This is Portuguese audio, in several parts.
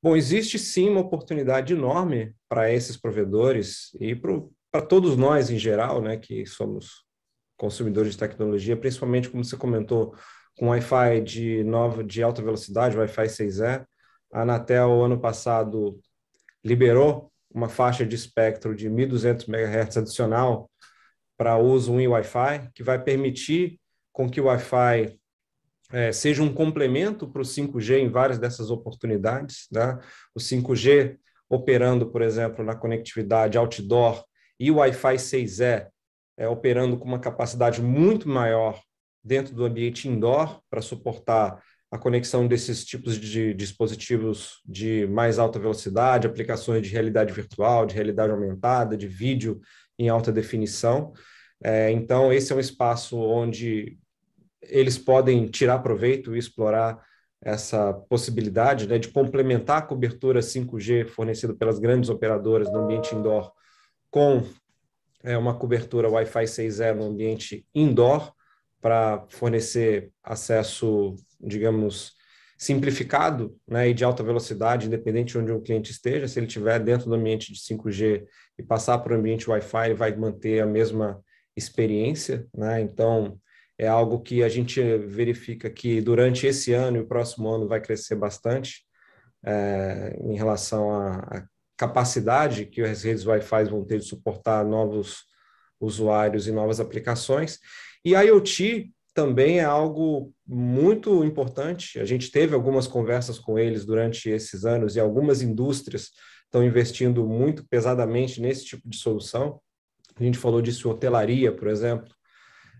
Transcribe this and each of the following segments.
Bom, existe sim uma oportunidade enorme para esses provedores e para todos nós em geral, né, que somos consumidores de tecnologia, principalmente como você comentou, com Wi-Fi de, nova, de alta velocidade, Wi-Fi 6E. A Anatel, ano passado, liberou uma faixa de espectro de 1.200 MHz adicional para uso em Wi-Fi, que vai permitir com que o Wi-Fi é, seja um complemento para o 5G em várias dessas oportunidades. Né? O 5G operando, por exemplo, na conectividade outdoor e o Wi-Fi 6E é, operando com uma capacidade muito maior dentro do ambiente indoor para suportar a conexão desses tipos de dispositivos de mais alta velocidade, aplicações de realidade virtual, de realidade aumentada, de vídeo em alta definição. É, então, esse é um espaço onde eles podem tirar proveito e explorar essa possibilidade né, de complementar a cobertura 5G fornecida pelas grandes operadoras no ambiente indoor com é, uma cobertura Wi-Fi 6E no ambiente indoor para fornecer acesso, digamos, simplificado né, e de alta velocidade, independente de onde o cliente esteja. Se ele estiver dentro do ambiente de 5G e passar para o ambiente Wi-Fi, ele vai manter a mesma experiência. Né? Então, é algo que a gente verifica que durante esse ano e o próximo ano vai crescer bastante é, em relação à, capacidade que as redes Wi-Fi vão ter de suportar novos usuários e novas aplicações. E a IoT também é algo muito importante. A gente teve algumas conversas com eles durante esses anos e algumas indústrias estão investindo muito pesadamente nesse tipo de solução. A gente falou disso em hotelaria, por exemplo,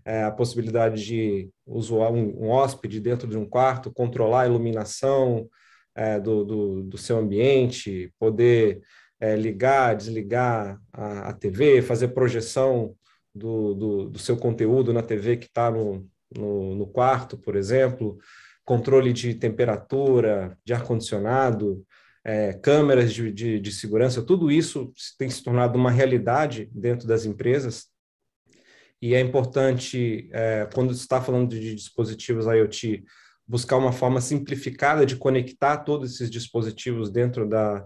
é, a possibilidade de usar um, um, hóspede dentro de um quarto, controlar a iluminação é, do, do, do, seu ambiente, poder é, ligar, desligar a, a, TV, fazer projeção do, do, do, seu conteúdo na TV que está no, no, no quarto, por exemplo, controle de temperatura, de ar-condicionado, é, câmeras de, de, de, segurança, tudo isso tem se tornado uma realidade dentro das empresas, e é importante, é, quando se está falando de dispositivos IoT, buscar uma forma simplificada de conectar todos esses dispositivos dentro da,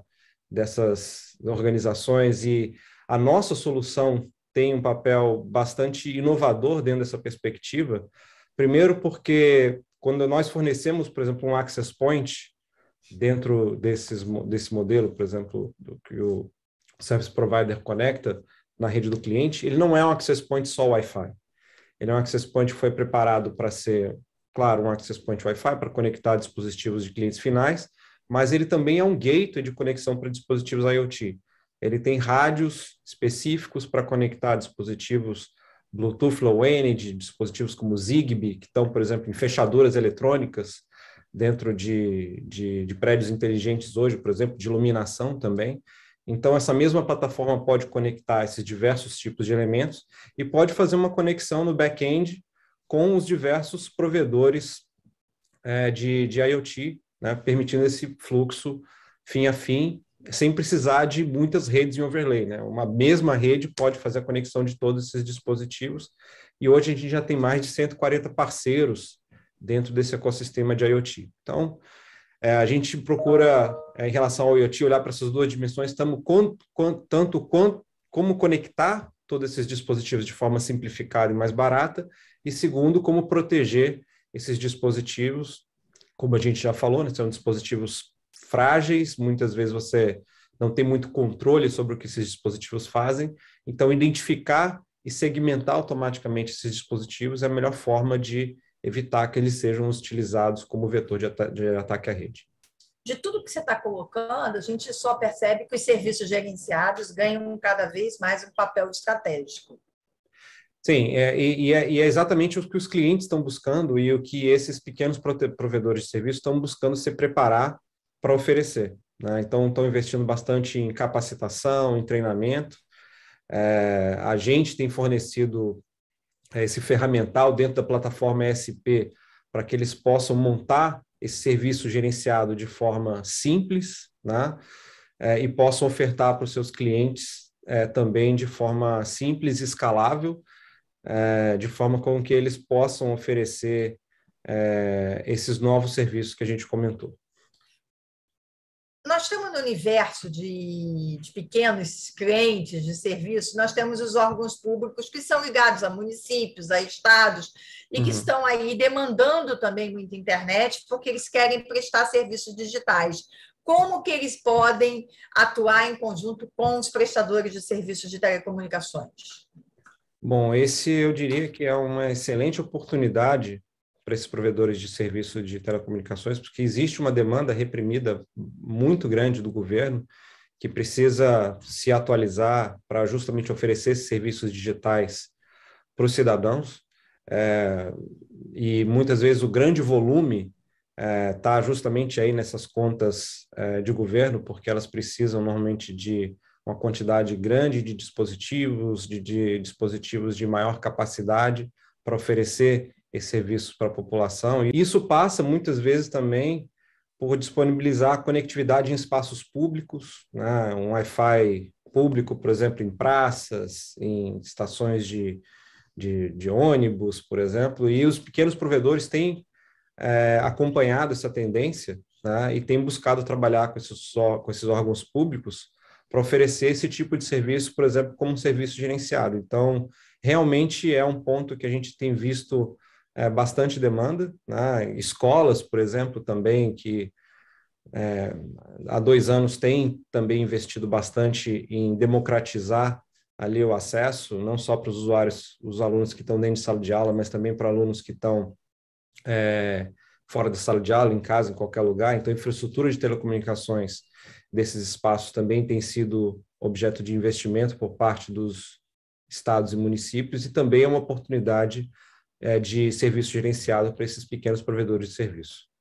dessas organizações e a nossa solução tem um papel bastante inovador dentro dessa perspectiva. Primeiro, porque quando nós fornecemos, por exemplo, um access point dentro desses, desse modelo, por exemplo, do que o service provider conecta, na rede do cliente, ele não é um access point só Wi-Fi. Ele é um access point que foi preparado para ser, claro, um access point Wi-Fi para conectar dispositivos de clientes finais, mas ele também é um gateway de conexão para dispositivos IoT. Ele tem rádios específicos para conectar dispositivos Bluetooth Low Energy, dispositivos como Zigbee, que estão, por exemplo, em fechaduras eletrônicas dentro de, de, de prédios inteligentes hoje, por exemplo, de iluminação também. Então, essa mesma plataforma pode conectar esses diversos tipos de elementos e pode fazer uma conexão no back-end com os diversos provedores é, de, de IoT, né, permitindo esse fluxo fim a fim, sem precisar de muitas redes em overlay. Né? Uma mesma rede pode fazer a conexão de todos esses dispositivos. E hoje a gente já tem mais de 140 parceiros dentro desse ecossistema de IoT. Então, é, a gente procura, é, em relação ao IoT, olhar para essas duas dimensões, tamo tanto quanto, como conectar todos esses dispositivos de forma simplificada e mais barata, e segundo, como proteger esses dispositivos, como a gente já falou, né, são dispositivos frágeis, muitas vezes você não tem muito controle sobre o que esses dispositivos fazem, então identificar e segmentar automaticamente esses dispositivos é a melhor forma de evitar que eles sejam utilizados como vetor de, de ataque à rede. De tudo que você está colocando, a gente só percebe que os serviços gerenciados ganham cada vez mais um papel estratégico. Sim, é, e, é, e, é, exatamente o que os clientes estão buscando e o que esses pequenos provedores de serviços estão buscando se preparar para oferecer. Né? Então, estão investindo bastante em capacitação, em treinamento. É, a gente tem fornecido né, esse ferramental dentro da plataforma ESP para que eles possam montar esse serviço gerenciado de forma simples né? É, e possam ofertar para os seus clientes é, também de forma simples e escalável, é, de forma com que eles possam oferecer é, esses novos serviços que a gente comentou nós temos no universo de, de, pequenos clientes de serviços, nós temos os órgãos públicos que são ligados a municípios, a estados, e uhum. que estão aí demandando também muita internet, porque eles querem prestar serviços digitais. Como que eles podem atuar em conjunto com os prestadores de serviços de telecomunicações? Bom, esse eu diria que é uma excelente oportunidade para esses provedores de serviço de telecomunicações, porque existe uma demanda reprimida muito grande do governo que precisa se atualizar para justamente oferecer serviços digitais para os cidadãos. É, e muitas vezes o grande volume está é, tá justamente aí nessas contas é, de governo, porque elas precisam normalmente de uma quantidade grande de dispositivos, de, de dispositivos de maior capacidade para oferecer e serviços para a população. E isso passa muitas vezes também por disponibilizar conectividade em espaços públicos, né? um Wi-Fi público, por exemplo, em praças, em estações de, de, de ônibus, por exemplo, e os pequenos provedores têm é, acompanhado essa tendência né? e têm buscado trabalhar com esses, com esses órgãos públicos para oferecer esse tipo de serviço, por exemplo, como um serviço gerenciado. Então, realmente é um ponto que a gente tem visto é, bastante demanda. Né? Escolas, por exemplo, também, que é, há dois anos têm também investido bastante em democratizar ali o acesso, não só para os usuários, os alunos que estão dentro de sala de aula, mas também para alunos que estão é, fora da sala de aula, em casa, em qualquer lugar. Então, a infraestrutura de telecomunicações desses espaços também tem sido objeto de investimento por parte dos estados e municípios e também é uma oportunidade é, de serviço gerenciado para esses pequenos provedores de serviço.